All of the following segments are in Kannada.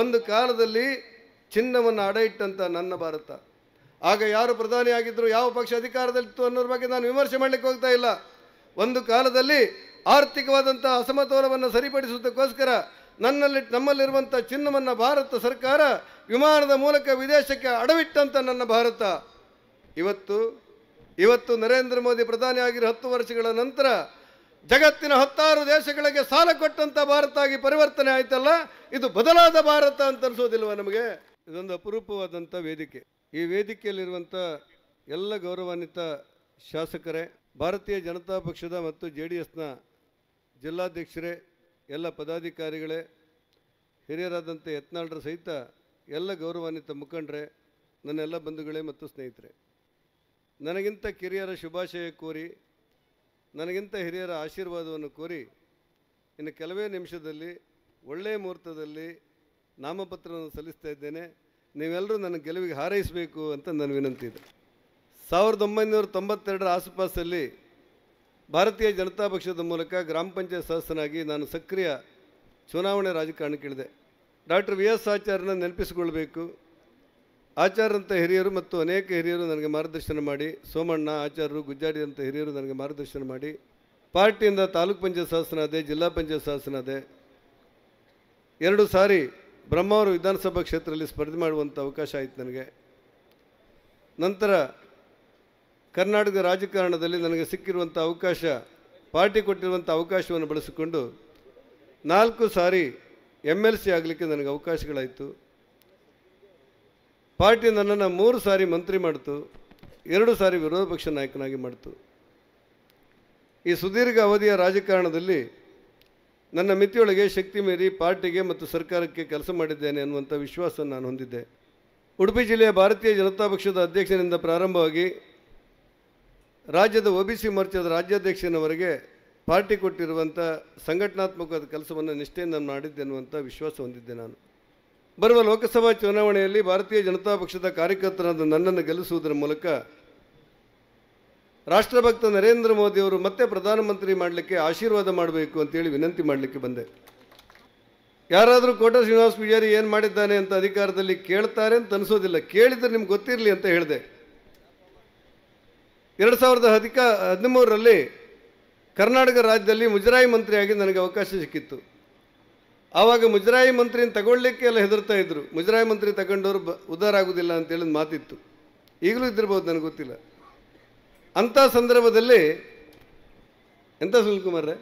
ಒಂದು ಕಾಲದಲ್ಲಿ ಚಿನ್ನವನ್ನು ಅಡ ಇಟ್ಟಂತ ನನ್ನ ಭಾರತ ಆಗ ಯಾರು ಆಗಿದ್ರು ಯಾವ ಪಕ್ಷ ಅಧಿಕಾರದಲ್ಲಿತ್ತು ಅನ್ನೋದ್ರ ಬಗ್ಗೆ ನಾನು ವಿಮರ್ಶೆ ಮಾಡಲಿಕ್ಕೆ ಹೋಗ್ತಾ ಇಲ್ಲ ಒಂದು ಕಾಲದಲ್ಲಿ ಆರ್ಥಿಕವಾದಂಥ ಅಸಮತೋಲವನ್ನು ಸರಿಪಡಿಸುವುದಕ್ಕೋಸ್ಕರ ನನ್ನಲ್ಲಿ ನಮ್ಮಲ್ಲಿರುವಂಥ ಚಿನ್ನವನ್ನು ಭಾರತ ಸರ್ಕಾರ ವಿಮಾನದ ಮೂಲಕ ವಿದೇಶಕ್ಕೆ ಅಡವಿಟ್ಟಂತ ನನ್ನ ಭಾರತ ಇವತ್ತು ಇವತ್ತು ನರೇಂದ್ರ ಮೋದಿ ಪ್ರಧಾನಿ ಆಗಿರೋ ಹತ್ತು ವರ್ಷಗಳ ನಂತರ ಜಗತ್ತಿನ ಹತ್ತಾರು ದೇಶಗಳಿಗೆ ಸಾಲ ಕೊಟ್ಟಂಥ ಭಾರತ ಆಗಿ ಪರಿವರ್ತನೆ ಆಯ್ತಲ್ಲ ಇದು ಬದಲಾದ ಭಾರತ ಅಂತ ಅನಿಸೋದಿಲ್ವ ನಮಗೆ ಇದೊಂದು ಅಪರೂಪವಾದಂಥ ವೇದಿಕೆ ಈ ವೇದಿಕೆಯಲ್ಲಿರುವಂಥ ಎಲ್ಲ ಗೌರವಾನ್ವಿತ ಶಾಸಕರೇ ಭಾರತೀಯ ಜನತಾ ಪಕ್ಷದ ಮತ್ತು ಜೆ ಡಿ ಎಸ್ನ ಜಿಲ್ಲಾಧ್ಯಕ್ಷರೇ ಎಲ್ಲ ಪದಾಧಿಕಾರಿಗಳೇ ಹಿರಿಯರಾದಂಥ ಯತ್ನಾಳ್ರ ಸಹಿತ ಎಲ್ಲ ಗೌರವಾನ್ವಿತ ಮುಖಂಡರೇ ನನ್ನೆಲ್ಲ ಬಂಧುಗಳೇ ಮತ್ತು ಸ್ನೇಹಿತರೆ ನನಗಿಂತ ಕಿರಿಯರ ಶುಭಾಶಯ ಕೋರಿ ನನಗಿಂತ ಹಿರಿಯರ ಆಶೀರ್ವಾದವನ್ನು ಕೋರಿ ಇನ್ನು ಕೆಲವೇ ನಿಮಿಷದಲ್ಲಿ ಒಳ್ಳೆಯ ಮುಹೂರ್ತದಲ್ಲಿ ನಾಮಪತ್ರವನ್ನು ಸಲ್ಲಿಸ್ತಾ ಇದ್ದೇನೆ ನೀವೆಲ್ಲರೂ ನನ್ನ ಗೆಲುವಿಗೆ ಹಾರೈಸಬೇಕು ಅಂತ ನನ್ನ ವಿನಂತಿ ಇದೆ ಸಾವಿರದ ಒಂಬೈನೂರ ತೊಂಬತ್ತೆರಡರ ಆಸುಪಾಸಲ್ಲಿ ಭಾರತೀಯ ಜನತಾ ಪಕ್ಷದ ಮೂಲಕ ಗ್ರಾಮ ಪಂಚಾಯತ್ ಸದಸ್ಯನಾಗಿ ನಾನು ಸಕ್ರಿಯ ಚುನಾವಣೆ ರಾಜಕಾರಣಕ್ಕಿಳಿದೆ ಡಾಕ್ಟರ್ ವಿ ಎಸ್ ಆಚಾರ್ಯನ ನೆನಪಿಸಿಕೊಳ್ಬೇಕು ಆಚಾರಂಥ ಹಿರಿಯರು ಮತ್ತು ಅನೇಕ ಹಿರಿಯರು ನನಗೆ ಮಾರ್ಗದರ್ಶನ ಮಾಡಿ ಸೋಮಣ್ಣ ಆಚಾರ್ಯರು ಗುಜ್ಜಾಡಿ ಅಂತ ಹಿರಿಯರು ನನಗೆ ಮಾರ್ಗದರ್ಶನ ಮಾಡಿ ಪಾರ್ಟಿಯಿಂದ ತಾಲೂಕ್ ಪಂಚಾಯತ್ ಅದೇ ಜಿಲ್ಲಾ ಪಂಚಾಯತ್ ಅದೇ ಎರಡು ಸಾರಿ ಬ್ರಹ್ಮಾವರು ವಿಧಾನಸಭಾ ಕ್ಷೇತ್ರದಲ್ಲಿ ಸ್ಪರ್ಧೆ ಮಾಡುವಂಥ ಅವಕಾಶ ಆಯಿತು ನನಗೆ ನಂತರ ಕರ್ನಾಟಕ ರಾಜಕಾರಣದಲ್ಲಿ ನನಗೆ ಸಿಕ್ಕಿರುವಂಥ ಅವಕಾಶ ಪಾರ್ಟಿ ಕೊಟ್ಟಿರುವಂಥ ಅವಕಾಶವನ್ನು ಬಳಸಿಕೊಂಡು ನಾಲ್ಕು ಸಾರಿ ಎಮ್ ಎಲ್ ಸಿ ಆಗಲಿಕ್ಕೆ ನನಗೆ ಅವಕಾಶಗಳಾಯಿತು ಪಾರ್ಟಿ ನನ್ನನ್ನು ಮೂರು ಸಾರಿ ಮಂತ್ರಿ ಮಾಡಿತು ಎರಡು ಸಾರಿ ವಿರೋಧ ಪಕ್ಷ ನಾಯಕನಾಗಿ ಮಾಡಿತು ಈ ಸುದೀರ್ಘ ಅವಧಿಯ ರಾಜಕಾರಣದಲ್ಲಿ ನನ್ನ ಮಿತಿಯೊಳಗೆ ಶಕ್ತಿ ಮೀರಿ ಪಾರ್ಟಿಗೆ ಮತ್ತು ಸರ್ಕಾರಕ್ಕೆ ಕೆಲಸ ಮಾಡಿದ್ದೇನೆ ಅನ್ನುವಂಥ ವಿಶ್ವಾಸ ನಾನು ಹೊಂದಿದ್ದೆ ಉಡುಪಿ ಜಿಲ್ಲೆಯ ಭಾರತೀಯ ಜನತಾ ಪಕ್ಷದ ಅಧ್ಯಕ್ಷನಿಂದ ಪ್ರಾರಂಭವಾಗಿ ರಾಜ್ಯದ ಒ ಬಿ ಸಿ ಮೋರ್ಚಾದ ರಾಜ್ಯಾಧ್ಯಕ್ಷನವರೆಗೆ ಪಾರ್ಟಿ ಕೊಟ್ಟಿರುವಂಥ ಸಂಘಟನಾತ್ಮಕವಾದ ಕೆಲಸವನ್ನು ನಿಷ್ಠೆಯಿಂದ ಮಾಡಿದ್ದೆ ಅನ್ನುವಂಥ ವಿಶ್ವಾಸ ಹೊಂದಿದ್ದೆ ನಾನು ಬರುವ ಲೋಕಸಭಾ ಚುನಾವಣೆಯಲ್ಲಿ ಭಾರತೀಯ ಜನತಾ ಪಕ್ಷದ ಕಾರ್ಯಕರ್ತರಾದ ನನ್ನನ್ನು ಗೆಲ್ಲಿಸುವುದರ ಮೂಲಕ ರಾಷ್ಟ್ರಭಕ್ತ ನರೇಂದ್ರ ಮೋದಿಯವರು ಮತ್ತೆ ಪ್ರಧಾನಮಂತ್ರಿ ಮಾಡಲಿಕ್ಕೆ ಆಶೀರ್ವಾದ ಮಾಡಬೇಕು ಅಂತೇಳಿ ವಿನಂತಿ ಮಾಡಲಿಕ್ಕೆ ಬಂದೆ ಯಾರಾದರೂ ಕೋಟ ಶ್ರೀನಿವಾಸ ಪೂಜಾರಿ ಏನು ಮಾಡಿದ್ದಾನೆ ಅಂತ ಅಧಿಕಾರದಲ್ಲಿ ಕೇಳ್ತಾರೆ ಅಂತ ಅನಿಸೋದಿಲ್ಲ ಕೇಳಿದರೆ ನಿಮ್ಗೆ ಗೊತ್ತಿರಲಿ ಅಂತ ಹೇಳಿದೆ ಎರಡು ಸಾವಿರದ ಹದಿಕ ಹದಿಮೂರರಲ್ಲಿ ಕರ್ನಾಟಕ ರಾಜ್ಯದಲ್ಲಿ ಮುಜರಾಯಿ ಮಂತ್ರಿಯಾಗಿ ನನಗೆ ಅವಕಾಶ ಸಿಕ್ಕಿತ್ತು ಆವಾಗ ಮುಜರಾಯಿ ಮಂತ್ರಿನ ತಗೊಳ್ಲಿಕ್ಕೆ ಎಲ್ಲ ಹೆದರ್ತಾ ಇದ್ದರು ಮುಜರಾಯಿ ಮಂತ್ರಿ ತಗೊಂಡವರು ಬ ಉದ್ಧಾರ ಆಗೋದಿಲ್ಲ ಅಂತೇಳಿದ ಮಾತಿತ್ತು ಈಗಲೂ ಇದ್ದಿರ್ಬೋದು ನನಗೆ ಗೊತ್ತಿಲ್ಲ ಅಂಥ ಸಂದರ್ಭದಲ್ಲಿ ಎಂಥ ಸುನಿಲ್ ಕುಮಾರ್ರೆ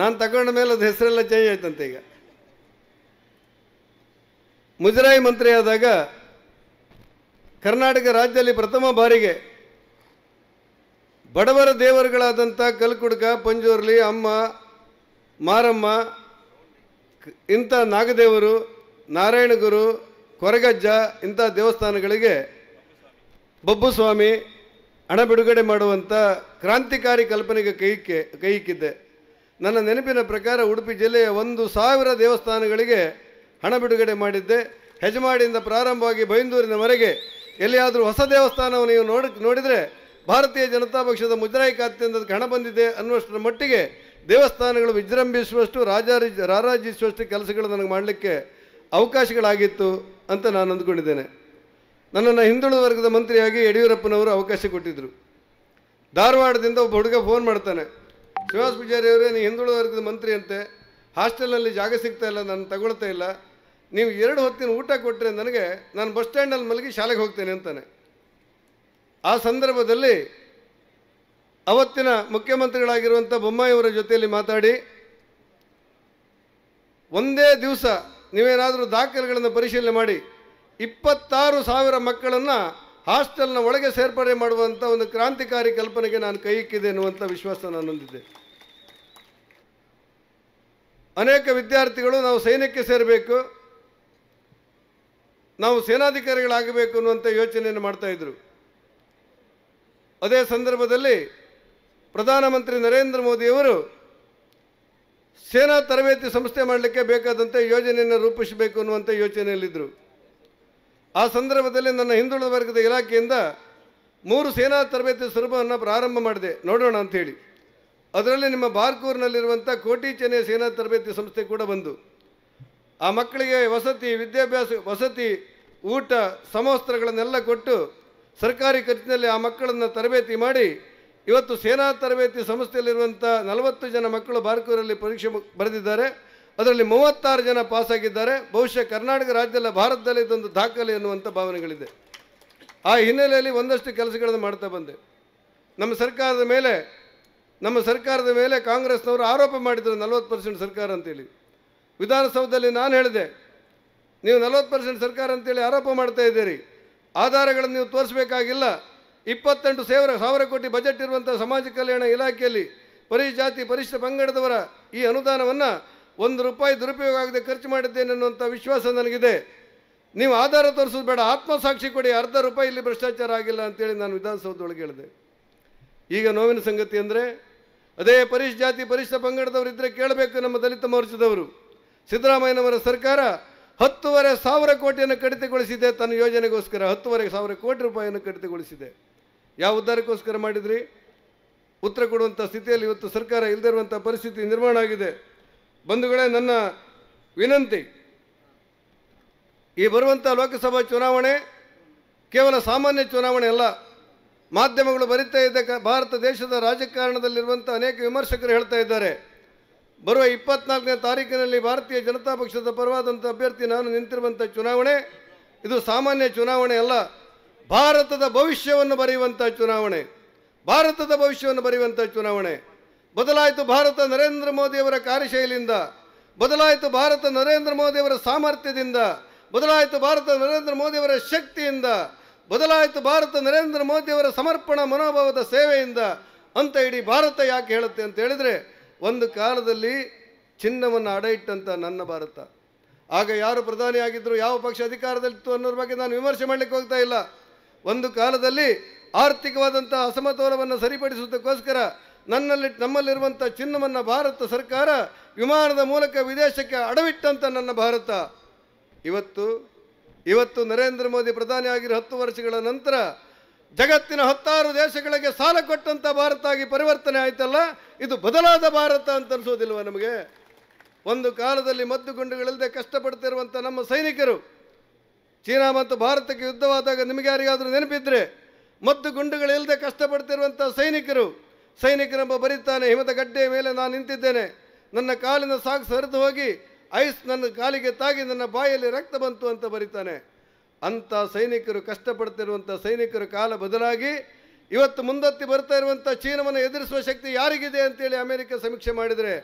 ನಾನು ತಗೊಂಡ ಮೇಲೆ ಅದು ಹೆಸರೆಲ್ಲ ಚೇಂಜ್ ಆಯ್ತಂತೆ ಈಗ ಮುಜರಾಯಿ ಮಂತ್ರಿ ಆದಾಗ ಕರ್ನಾಟಕ ರಾಜ್ಯದಲ್ಲಿ ಪ್ರಥಮ ಬಾರಿಗೆ ಬಡವರ ದೇವರುಗಳಾದಂಥ ಕಲ್ಕುಡ್ಕ ಪಂಜೋರ್ಲಿ ಅಮ್ಮ ಮಾರಮ್ಮ ಇಂಥ ನಾಗದೇವರು ನಾರಾಯಣಗುರು ಕೊರಗಜ್ಜ ಇಂಥ ದೇವಸ್ಥಾನಗಳಿಗೆ ಬಬ್ಬು ಸ್ವಾಮಿ ಹಣ ಬಿಡುಗಡೆ ಮಾಡುವಂಥ ಕ್ರಾಂತಿಕಾರಿ ಕಲ್ಪನೆಗೆ ಕೈಕ್ಕೆ ಕೈಕ್ಕಿದ್ದೆ ನನ್ನ ನೆನಪಿನ ಪ್ರಕಾರ ಉಡುಪಿ ಜಿಲ್ಲೆಯ ಒಂದು ಸಾವಿರ ದೇವಸ್ಥಾನಗಳಿಗೆ ಹಣ ಬಿಡುಗಡೆ ಮಾಡಿದ್ದೆ ಹೆಜಮಾಡಿಯಿಂದ ಪ್ರಾರಂಭವಾಗಿ ಬೈಂದೂರಿನವರೆಗೆ ಎಲ್ಲಿಯಾದರೂ ಹೊಸ ದೇವಸ್ಥಾನವನ್ನು ನೀವು ನೋಡಿ ನೋಡಿದರೆ ಭಾರತೀಯ ಜನತಾ ಪಕ್ಷದ ಮುಜರಾಯಿ ಖಾತೆಯಿಂದ ಹಣ ಬಂದಿದೆ ಅನ್ನುವಷ್ಟರ ಮಟ್ಟಿಗೆ ದೇವಸ್ಥಾನಗಳು ವಿಜೃಂಭಿಸುವಷ್ಟು ರಾಜ ರಾರಾಜಿಸುವಷ್ಟು ಕೆಲಸಗಳು ನನಗೆ ಮಾಡಲಿಕ್ಕೆ ಅವಕಾಶಗಳಾಗಿತ್ತು ಅಂತ ನಾನು ಅಂದ್ಕೊಂಡಿದ್ದೇನೆ ನನ್ನನ್ನು ಹಿಂದುಳಿದ ವರ್ಗದ ಮಂತ್ರಿಯಾಗಿ ಯಡಿಯೂರಪ್ಪನವರು ಅವಕಾಶ ಕೊಟ್ಟಿದ್ದರು ಧಾರವಾಡದಿಂದ ಒಬ್ಬ ಹುಡುಗ ಫೋನ್ ಮಾಡ್ತಾನೆ ಶಿವಾಸ್ ಪೂಜಾರಿ ಅವರೇ ನೀವು ಹಿಂದುಳಿದ ವರ್ಗದ ಮಂತ್ರಿ ಅಂತೆ ಹಾಸ್ಟೆಲ್ನಲ್ಲಿ ಜಾಗ ಸಿಗ್ತಾ ಇಲ್ಲ ನಾನು ತಗೊಳ್ತಾ ಇಲ್ಲ ನೀವು ಎರಡು ಹೊತ್ತಿನ ಊಟ ಕೊಟ್ಟರೆ ನನಗೆ ನಾನು ಬಸ್ ಸ್ಟ್ಯಾಂಡಲ್ಲಿ ಮಲಗಿ ಶಾಲೆಗೆ ಹೋಗ್ತೇನೆ ಅಂತಾನೆ ಆ ಸಂದರ್ಭದಲ್ಲಿ ಅವತ್ತಿನ ಮುಖ್ಯಮಂತ್ರಿಗಳಾಗಿರುವಂಥ ಬೊಮ್ಮಾಯಿಯವರ ಜೊತೆಯಲ್ಲಿ ಮಾತಾಡಿ ಒಂದೇ ದಿವಸ ನೀವೇನಾದರೂ ದಾಖಲೆಗಳನ್ನು ಪರಿಶೀಲನೆ ಮಾಡಿ ಇಪ್ಪತ್ತಾರು ಸಾವಿರ ಮಕ್ಕಳನ್ನು ಹಾಸ್ಟೆಲ್ನ ಒಳಗೆ ಸೇರ್ಪಡೆ ಮಾಡುವಂಥ ಒಂದು ಕ್ರಾಂತಿಕಾರಿ ಕಲ್ಪನೆಗೆ ನಾನು ಕೈ ಇಕ್ಕಿದೆ ಎನ್ನುವಂಥ ವಿಶ್ವಾಸ ನಾನು ಹೊಂದಿದ್ದೆ ಅನೇಕ ವಿದ್ಯಾರ್ಥಿಗಳು ನಾವು ಸೈನ್ಯಕ್ಕೆ ಸೇರಬೇಕು ನಾವು ಸೇನಾಧಿಕಾರಿಗಳಾಗಬೇಕು ಅನ್ನುವಂಥ ಯೋಚನೆಯನ್ನು ಮಾಡ್ತಾಯಿದ್ರು ಅದೇ ಸಂದರ್ಭದಲ್ಲಿ ಪ್ರಧಾನಮಂತ್ರಿ ನರೇಂದ್ರ ಮೋದಿಯವರು ಸೇನಾ ತರಬೇತಿ ಸಂಸ್ಥೆ ಮಾಡಲಿಕ್ಕೆ ಬೇಕಾದಂಥ ಯೋಜನೆಯನ್ನು ರೂಪಿಸಬೇಕು ಅನ್ನುವಂಥ ಯೋಚನೆಯಲ್ಲಿದ್ದರು ಆ ಸಂದರ್ಭದಲ್ಲಿ ನನ್ನ ಹಿಂದುಳಿದ ವರ್ಗದ ಇಲಾಖೆಯಿಂದ ಮೂರು ಸೇನಾ ತರಬೇತಿ ಸ್ವರೂಪವನ್ನು ಪ್ರಾರಂಭ ಮಾಡಿದೆ ನೋಡೋಣ ಅಂಥೇಳಿ ಅದರಲ್ಲಿ ನಿಮ್ಮ ಬಾರ್ಕೂರಿನಲ್ಲಿರುವಂಥ ಕೋಟಿ ಚೆನ್ನೈ ಸೇನಾ ತರಬೇತಿ ಸಂಸ್ಥೆ ಕೂಡ ಬಂದು ಆ ಮಕ್ಕಳಿಗೆ ವಸತಿ ವಿದ್ಯಾಭ್ಯಾಸ ವಸತಿ ಊಟ ಸಮವಸ್ತ್ರಗಳನ್ನೆಲ್ಲ ಕೊಟ್ಟು ಸರ್ಕಾರಿ ಖರ್ಚಿನಲ್ಲಿ ಆ ಮಕ್ಕಳನ್ನು ತರಬೇತಿ ಮಾಡಿ ಇವತ್ತು ಸೇನಾ ತರಬೇತಿ ಸಂಸ್ಥೆಯಲ್ಲಿರುವಂಥ ನಲವತ್ತು ಜನ ಮಕ್ಕಳು ಬಾರ್ಕೂರಲ್ಲಿ ಪರೀಕ್ಷೆ ಬರೆದಿದ್ದಾರೆ ಅದರಲ್ಲಿ ಮೂವತ್ತಾರು ಜನ ಪಾಸಾಗಿದ್ದಾರೆ ಬಹುಶಃ ಕರ್ನಾಟಕ ರಾಜ್ಯದಲ್ಲ ಭಾರತದಲ್ಲಿ ಇದೊಂದು ದಾಖಲೆ ಎನ್ನುವಂಥ ಭಾವನೆಗಳಿದೆ ಆ ಹಿನ್ನೆಲೆಯಲ್ಲಿ ಒಂದಷ್ಟು ಕೆಲಸಗಳನ್ನು ಮಾಡ್ತಾ ಬಂದೆ ನಮ್ಮ ಸರ್ಕಾರದ ಮೇಲೆ ನಮ್ಮ ಸರ್ಕಾರದ ಮೇಲೆ ಕಾಂಗ್ರೆಸ್ನವರು ಆರೋಪ ಮಾಡಿದರು ನಲವತ್ತು ಪರ್ಸೆಂಟ್ ಸರ್ಕಾರ ಅಂತೇಳಿ ವಿಧಾನಸೌಧದಲ್ಲಿ ನಾನು ಹೇಳಿದೆ ನೀವು ನಲವತ್ತು ಪರ್ಸೆಂಟ್ ಸರ್ಕಾರ ಅಂತೇಳಿ ಆರೋಪ ಮಾಡ್ತಾ ಇದ್ದೀರಿ ಆಧಾರಗಳನ್ನು ನೀವು ತೋರಿಸ್ಬೇಕಾಗಿಲ್ಲ ಇಪ್ಪತ್ತೆಂಟು ಸಾವಿರ ಸಾವಿರ ಕೋಟಿ ಬಜೆಟ್ ಇರುವಂಥ ಸಮಾಜ ಕಲ್ಯಾಣ ಇಲಾಖೆಯಲ್ಲಿ ಪರಿಜಾತಿ ಪರಿಶಿಷ್ಟ ಪಂಗಡದವರ ಈ ಅನುದಾನವನ್ನು ಒಂದು ರೂಪಾಯಿ ದುರುಪಯೋಗ ಆಗದೆ ಖರ್ಚು ಮಾಡಿದ್ದೇನೆ ಅನ್ನುವಂಥ ವಿಶ್ವಾಸ ನನಗಿದೆ ನೀವು ಆಧಾರ ತೋರಿಸೋದು ಬೇಡ ಆತ್ಮಸಾಕ್ಷಿ ಕೊಡಿ ಅರ್ಧ ರೂಪಾಯಿ ಇಲ್ಲಿ ಭ್ರಷ್ಟಾಚಾರ ಆಗಿಲ್ಲ ಅಂತೇಳಿ ನಾನು ವಿಧಾನಸೌಧದೊಳಗೆ ಹೇಳಿದೆ ಈಗ ನೋವಿನ ಸಂಗತಿ ಅಂದರೆ ಅದೇ ಪರಿಶ್ ಜಾತಿ ಪರಿಶಿಷ್ಟ ಪಂಗಡದವರು ಇದ್ದರೆ ಕೇಳಬೇಕು ನಮ್ಮ ದಲಿತ ಮೋರ್ಚದವರು ಸಿದ್ದರಾಮಯ್ಯನವರ ಸರ್ಕಾರ ಹತ್ತುವರೆ ಸಾವಿರ ಕೋಟಿಯನ್ನು ಕಡಿತಗೊಳಿಸಿದೆ ತನ್ನ ಯೋಜನೆಗೋಸ್ಕರ ಹತ್ತುವರೆ ಸಾವಿರ ಕೋಟಿ ರೂಪಾಯಿಯನ್ನು ಕಡಿತಗೊಳಿಸಿದೆ ಯಾವ ಉದ್ದಾರಕ್ಕೋಸ್ಕರ ಮಾಡಿದ್ರಿ ಉತ್ತರ ಕೊಡುವಂಥ ಸ್ಥಿತಿಯಲ್ಲಿ ಇವತ್ತು ಸರ್ಕಾರ ಇಲ್ಲದಿರುವಂಥ ಪರಿಸ್ಥಿತಿ ನಿರ್ಮಾಣ ಆಗಿದೆ ಬಂಧುಗಳೇ ನನ್ನ ವಿನಂತಿ ಈ ಬರುವಂಥ ಲೋಕಸಭಾ ಚುನಾವಣೆ ಕೇವಲ ಸಾಮಾನ್ಯ ಚುನಾವಣೆ ಅಲ್ಲ ಮಾಧ್ಯಮಗಳು ಬರೀತಾ ಇದ್ದ ಭಾರತ ದೇಶದ ರಾಜಕಾರಣದಲ್ಲಿರುವಂಥ ಅನೇಕ ವಿಮರ್ಶಕರು ಹೇಳ್ತಾ ಇದ್ದಾರೆ ಬರುವ ಇಪ್ಪತ್ನಾಲ್ಕನೇ ತಾರೀಕಿನಲ್ಲಿ ಭಾರತೀಯ ಜನತಾ ಪಕ್ಷದ ಪರವಾದಂಥ ಅಭ್ಯರ್ಥಿ ನಾನು ನಿಂತಿರುವಂಥ ಚುನಾವಣೆ ಇದು ಸಾಮಾನ್ಯ ಚುನಾವಣೆ ಅಲ್ಲ ಭಾರತದ ಭವಿಷ್ಯವನ್ನು ಬರೆಯುವಂಥ ಚುನಾವಣೆ ಭಾರತದ ಭವಿಷ್ಯವನ್ನು ಬರೆಯುವಂಥ ಚುನಾವಣೆ ಬದಲಾಯಿತು ಭಾರತ ನರೇಂದ್ರ ಮೋದಿಯವರ ಕಾರ್ಯಶೈಲಿಯಿಂದ ಬದಲಾಯಿತು ಭಾರತ ನರೇಂದ್ರ ಮೋದಿಯವರ ಸಾಮರ್ಥ್ಯದಿಂದ ಬದಲಾಯಿತು ಭಾರತ ನರೇಂದ್ರ ಮೋದಿಯವರ ಶಕ್ತಿಯಿಂದ ಬದಲಾಯಿತು ಭಾರತ ನರೇಂದ್ರ ಮೋದಿಯವರ ಸಮರ್ಪಣಾ ಮನೋಭಾವದ ಸೇವೆಯಿಂದ ಅಂತ ಇಡೀ ಭಾರತ ಯಾಕೆ ಹೇಳುತ್ತೆ ಅಂತ ಹೇಳಿದರೆ ಒಂದು ಕಾಲದಲ್ಲಿ ಚಿನ್ನವನ್ನು ಅಡ ಇಟ್ಟಂಥ ನನ್ನ ಭಾರತ ಆಗ ಯಾರು ಪ್ರಧಾನಿಯಾಗಿದ್ದರು ಯಾವ ಪಕ್ಷ ಅಧಿಕಾರದಲ್ಲಿತ್ತು ಅನ್ನೋದ್ರ ಬಗ್ಗೆ ನಾನು ವಿಮರ್ಶೆ ಮಾಡಲಿಕ್ಕೆ ಹೋಗ್ತಾ ಇಲ್ಲ ಒಂದು ಕಾಲದಲ್ಲಿ ಆರ್ಥಿಕವಾದಂಥ ಅಸಮತೋಲವನ್ನು ಸರಿಪಡಿಸುವುದಕ್ಕೋಸ್ಕರ ನನ್ನಲ್ಲಿ ನಮ್ಮಲ್ಲಿರುವಂಥ ಚಿನ್ನವನ್ನು ಭಾರತ ಸರ್ಕಾರ ವಿಮಾನದ ಮೂಲಕ ವಿದೇಶಕ್ಕೆ ಅಡವಿಟ್ಟಂಥ ನನ್ನ ಭಾರತ ಇವತ್ತು ಇವತ್ತು ನರೇಂದ್ರ ಮೋದಿ ಪ್ರಧಾನಿಯಾಗಿರೋ ಹತ್ತು ವರ್ಷಗಳ ನಂತರ ಜಗತ್ತಿನ ಹತ್ತಾರು ದೇಶಗಳಿಗೆ ಸಾಲ ಕೊಟ್ಟಂಥ ಭಾರತ ಆಗಿ ಪರಿವರ್ತನೆ ಆಯ್ತಲ್ಲ ಇದು ಬದಲಾದ ಭಾರತ ಅಂತ ಅನಿಸೋದಿಲ್ವ ನಮಗೆ ಒಂದು ಕಾಲದಲ್ಲಿ ಮದ್ದು ಗುಂಡುಗಳಿಲ್ಲದೆ ಕಷ್ಟಪಡ್ತಿರುವಂಥ ನಮ್ಮ ಸೈನಿಕರು ಚೀನಾ ಮತ್ತು ಭಾರತಕ್ಕೆ ಯುದ್ಧವಾದಾಗ ನಿಮಗೆ ಯಾರಿಗಾದರೂ ನೆನಪಿದ್ರೆ ಮತ್ತು ಗುಂಡುಗಳಿಲ್ಲದೆ ಕಷ್ಟಪಡ್ತಿರುವಂಥ ಸೈನಿಕರು ಸೈನಿಕರೆಂಬ ಬರೀತಾನೆ ಹಿಮದ ಗಡ್ಡೆಯ ಮೇಲೆ ನಾನು ನಿಂತಿದ್ದೇನೆ ನನ್ನ ಕಾಲಿನ ಸಾಕು ಸರಿದು ಹೋಗಿ ಐಸ್ ನನ್ನ ಕಾಲಿಗೆ ತಾಗಿ ನನ್ನ ಬಾಯಲ್ಲಿ ರಕ್ತ ಬಂತು ಅಂತ ಬರೀತಾನೆ ಅಂಥ ಸೈನಿಕರು ಕಷ್ಟಪಡ್ತಿರುವಂಥ ಸೈನಿಕರು ಕಾಲ ಬದಲಾಗಿ ಇವತ್ತು ಮುಂದತ್ತಿ ಬರ್ತಾ ಇರುವಂಥ ಚೀನವನ್ನು ಎದುರಿಸುವ ಶಕ್ತಿ ಯಾರಿಗಿದೆ ಅಂತೇಳಿ ಅಮೆರಿಕ ಸಮೀಕ್ಷೆ ಮಾಡಿದರೆ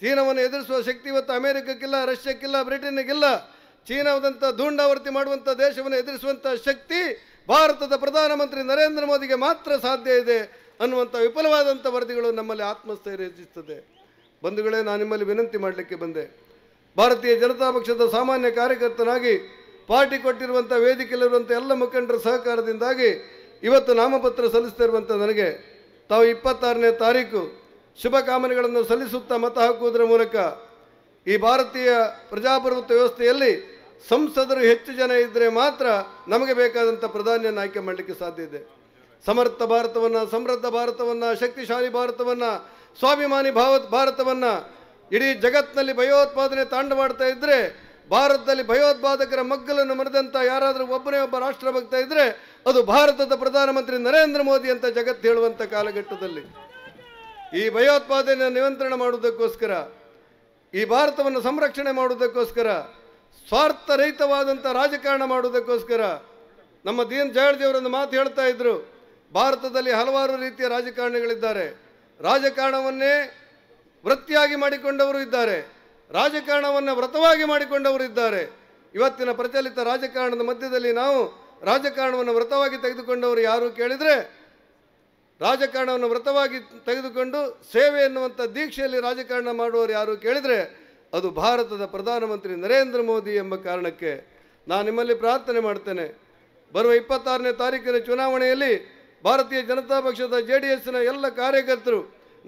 ಚೀನವನ್ನು ಎದುರಿಸುವ ಶಕ್ತಿ ಇವತ್ತು ಅಮೆರಿಕಕ್ಕಿಲ್ಲ ರಷ್ಯಾಕ್ಕಿಲ್ಲ ಬ್ರಿಟನ್ನಿಗಿಲ್ಲ ಚೀನಾದಂಥ ಧೂಂಡಾವರ್ತಿ ಮಾಡುವಂಥ ದೇಶವನ್ನು ಎದುರಿಸುವಂಥ ಶಕ್ತಿ ಭಾರತದ ಪ್ರಧಾನಮಂತ್ರಿ ನರೇಂದ್ರ ಮೋದಿಗೆ ಮಾತ್ರ ಸಾಧ್ಯ ಇದೆ ಅನ್ನುವಂಥ ವಿಫಲವಾದಂಥ ವರದಿಗಳು ನಮ್ಮಲ್ಲಿ ಆತ್ಮಸ್ಥೈರ್ಯ ಹೆಚ್ಚಿಸ್ತದೆ ಬಂಧುಗಳೇ ನಾನು ನಿಮ್ಮಲ್ಲಿ ವಿನಂತಿ ಮಾಡಲಿಕ್ಕೆ ಬಂದೆ ಭಾರತೀಯ ಜನತಾ ಪಕ್ಷದ ಸಾಮಾನ್ಯ ಕಾರ್ಯಕರ್ತನಾಗಿ ಪಾರ್ಟಿ ಕೊಟ್ಟಿರುವಂಥ ವೇದಿಕೆಯಲ್ಲಿರುವಂಥ ಎಲ್ಲ ಮುಖಂಡರ ಸಹಕಾರದಿಂದಾಗಿ ಇವತ್ತು ನಾಮಪತ್ರ ಸಲ್ಲಿಸ್ತಾ ನನಗೆ ತಾವು ಇಪ್ಪತ್ತಾರನೇ ತಾರೀಕು ಶುಭ ಕಾಮನೆಗಳನ್ನು ಸಲ್ಲಿಸುತ್ತಾ ಮತ ಹಾಕುವುದರ ಮೂಲಕ ಈ ಭಾರತೀಯ ಪ್ರಜಾಪ್ರಭುತ್ವ ವ್ಯವಸ್ಥೆಯಲ್ಲಿ ಸಂಸದರು ಹೆಚ್ಚು ಜನ ಇದ್ದರೆ ಮಾತ್ರ ನಮಗೆ ಬೇಕಾದಂಥ ಪ್ರಧಾನಿಯನ್ನು ಆಯ್ಕೆ ಮಾಡಲಿಕ್ಕೆ ಸಾಧ್ಯ ಇದೆ ಸಮರ್ಥ ಭಾರತವನ್ನು ಸಮೃದ್ಧ ಭಾರತವನ್ನು ಶಕ್ತಿಶಾಲಿ ಭಾರತವನ್ನು ಸ್ವಾಭಿಮಾನಿ ಭಾವ ಭಾರತವನ್ನು ಇಡೀ ಜಗತ್ತಿನಲ್ಲಿ ಭಯೋತ್ಪಾದನೆ ತಾಂಡವಾಡ್ತಾ ಇದ್ದರೆ ಭಾರತದಲ್ಲಿ ಭಯೋತ್ಪಾದಕರ ಮಗ್ಗಲನ್ನು ಮರೆದಂಥ ಯಾರಾದರೂ ಒಬ್ಬನೇ ಒಬ್ಬ ರಾಷ್ಟ್ರ ರಾಷ್ಟ್ರಭಕ್ತ ಇದ್ದರೆ ಅದು ಭಾರತದ ಪ್ರಧಾನಮಂತ್ರಿ ನರೇಂದ್ರ ಮೋದಿ ಅಂತ ಜಗತ್ತು ಹೇಳುವಂಥ ಕಾಲಘಟ್ಟದಲ್ಲಿ ಈ ಭಯೋತ್ಪಾದನೆಯನ್ನು ನಿಯಂತ್ರಣ ಮಾಡುವುದಕ್ಕೋಸ್ಕರ ಈ ಭಾರತವನ್ನು ಸಂರಕ್ಷಣೆ ಮಾಡುವುದಕ್ಕೋಸ್ಕರ ಸ್ವಾರ್ಥರಹಿತವಾದಂಥ ರಾಜಕಾರಣ ಮಾಡುವುದಕ್ಕೋಸ್ಕರ ನಮ್ಮ ದೀನ್ ಜಾಡ್ಜಿಯವರೊಂದು ಮಾತು ಹೇಳ್ತಾ ಇದ್ರು ಭಾರತದಲ್ಲಿ ಹಲವಾರು ರೀತಿಯ ರಾಜಕಾರಣಿಗಳಿದ್ದಾರೆ ರಾಜಕಾರಣವನ್ನೇ ವೃತ್ತಿಯಾಗಿ ಮಾಡಿಕೊಂಡವರು ಇದ್ದಾರೆ ರಾಜಕಾರಣವನ್ನು ವ್ರತವಾಗಿ ಮಾಡಿಕೊಂಡವರು ಇದ್ದಾರೆ ಇವತ್ತಿನ ಪ್ರಚಲಿತ ರಾಜಕಾರಣದ ಮಧ್ಯದಲ್ಲಿ ನಾವು ರಾಜಕಾರಣವನ್ನು ವ್ರತವಾಗಿ ತೆಗೆದುಕೊಂಡವರು ಯಾರು ಕೇಳಿದರೆ ರಾಜಕಾರಣವನ್ನು ವ್ರತವಾಗಿ ತೆಗೆದುಕೊಂಡು ಸೇವೆ ಎನ್ನುವಂಥ ದೀಕ್ಷೆಯಲ್ಲಿ ರಾಜಕಾರಣ ಮಾಡುವವರು ಯಾರು ಕೇಳಿದರೆ ಅದು ಭಾರತದ ಪ್ರಧಾನಮಂತ್ರಿ ನರೇಂದ್ರ ಮೋದಿ ಎಂಬ ಕಾರಣಕ್ಕೆ ನಾನು ನಿಮ್ಮಲ್ಲಿ ಪ್ರಾರ್ಥನೆ ಮಾಡ್ತೇನೆ ಬರುವ ಇಪ್ಪತ್ತಾರನೇ ತಾರೀಕಿನ ಚುನಾವಣೆಯಲ್ಲಿ ಭಾರತೀಯ ಜನತಾ ಪಕ್ಷದ ಜೆ ಡಿ ಎಸ್ನ ಎಲ್ಲ ಕಾರ್ಯಕರ್ತರು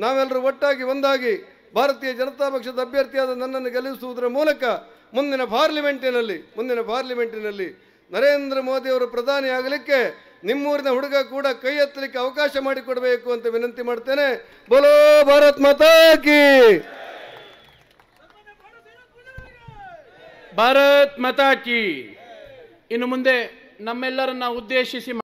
ನಾವೆಲ್ಲರೂ ಒಟ್ಟಾಗಿ ಒಂದಾಗಿ ಭಾರತೀಯ ಜನತಾ ಪಕ್ಷದ ಅಭ್ಯರ್ಥಿಯಾದ ನನ್ನನ್ನು ಗೆಲ್ಲಿಸುವುದರ ಮೂಲಕ ಮುಂದಿನ ಪಾರ್ಲಿಮೆಂಟಿನಲ್ಲಿ ಮುಂದಿನ ಪಾರ್ಲಿಮೆಂಟಿನಲ್ಲಿ ನರೇಂದ್ರ ಮೋದಿಯವರು ಪ್ರಧಾನಿ ಆಗಲಿಕ್ಕೆ ನಿಮ್ಮೂರಿನ ಹುಡುಗ ಕೂಡ ಕೈ ಎತ್ತಲಿಕ್ಕೆ ಅವಕಾಶ ಮಾಡಿಕೊಡಬೇಕು ಅಂತ ವಿನಂತಿ ಮಾಡ್ತೇನೆ ಬಲೋ ಭಾರತ್ ಮಾತಾ ಭಾರತ್ ಮತಾಕಿ ಇನ್ನು ಮುಂದೆ ನಮ್ಮೆಲ್ಲರನ್ನ ಉದ್ದೇಶಿಸಿ